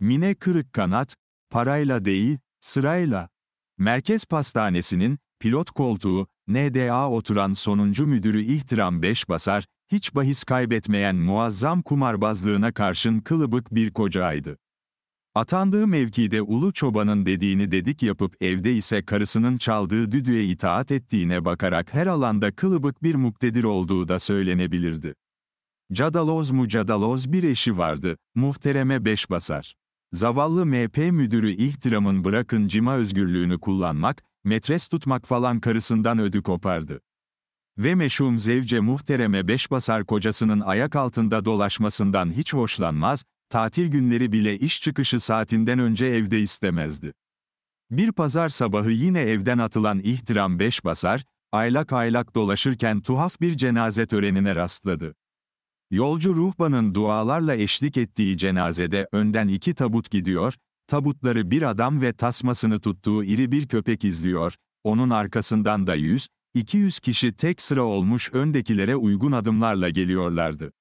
Mine Kırık Kanat, parayla değil, sırayla. Merkez Pastanesi'nin pilot koltuğu, NDA oturan sonuncu müdürü İhtiram Beşbasar, hiç bahis kaybetmeyen muazzam kumarbazlığına karşın kılıbık bir kocaydı. Atandığı mevkide Ulu Çoban'ın dediğini dedik yapıp evde ise karısının çaldığı düdüğe itaat ettiğine bakarak her alanda kılıbık bir muktedir olduğu da söylenebilirdi. Cadaloz mu cadaloz bir eşi vardı, muhtereme beş basar. Zavallı MP müdürü ihtiramın bırakın cima özgürlüğünü kullanmak, metres tutmak falan karısından ödü kopardı. Ve meşhum zevce muhtereme beş basar kocasının ayak altında dolaşmasından hiç hoşlanmaz, tatil günleri bile iş çıkışı saatinden önce evde istemezdi. Bir pazar sabahı yine evden atılan ihtiram beş basar, aylak aylak dolaşırken tuhaf bir cenaze törenine rastladı. Yolcu ruhbanın dualarla eşlik ettiği cenazede önden iki tabut gidiyor, tabutları bir adam ve tasmasını tuttuğu iri bir köpek izliyor, onun arkasından da yüz, 200 kişi tek sıra olmuş öndekilere uygun adımlarla geliyorlardı.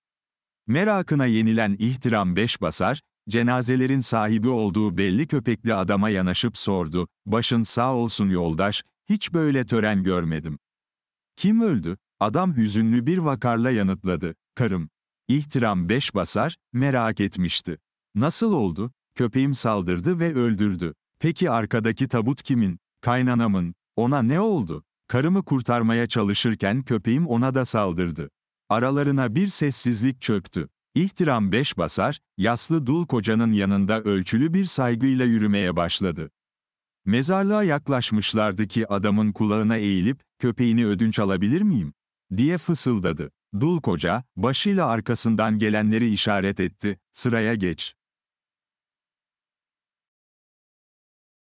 Merakına yenilen ihtiram beş basar, cenazelerin sahibi olduğu belli köpekli adama yanaşıp sordu, başın sağ olsun yoldaş, hiç böyle tören görmedim. Kim öldü? Adam hüzünlü bir vakarla yanıtladı, karım. İhtiram beş basar, merak etmişti. Nasıl oldu? Köpeğim saldırdı ve öldürdü. Peki arkadaki tabut kimin? Kaynanamın. Ona ne oldu? Karımı kurtarmaya çalışırken köpeğim ona da saldırdı. Aralarına bir sessizlik çöktü. İhtiram beş basar, yaslı dul kocanın yanında ölçülü bir saygıyla yürümeye başladı. Mezarlığa yaklaşmışlardı ki adamın kulağına eğilip, köpeğini ödünç alabilir miyim? diye fısıldadı. Dul koca, başıyla arkasından gelenleri işaret etti, sıraya geç.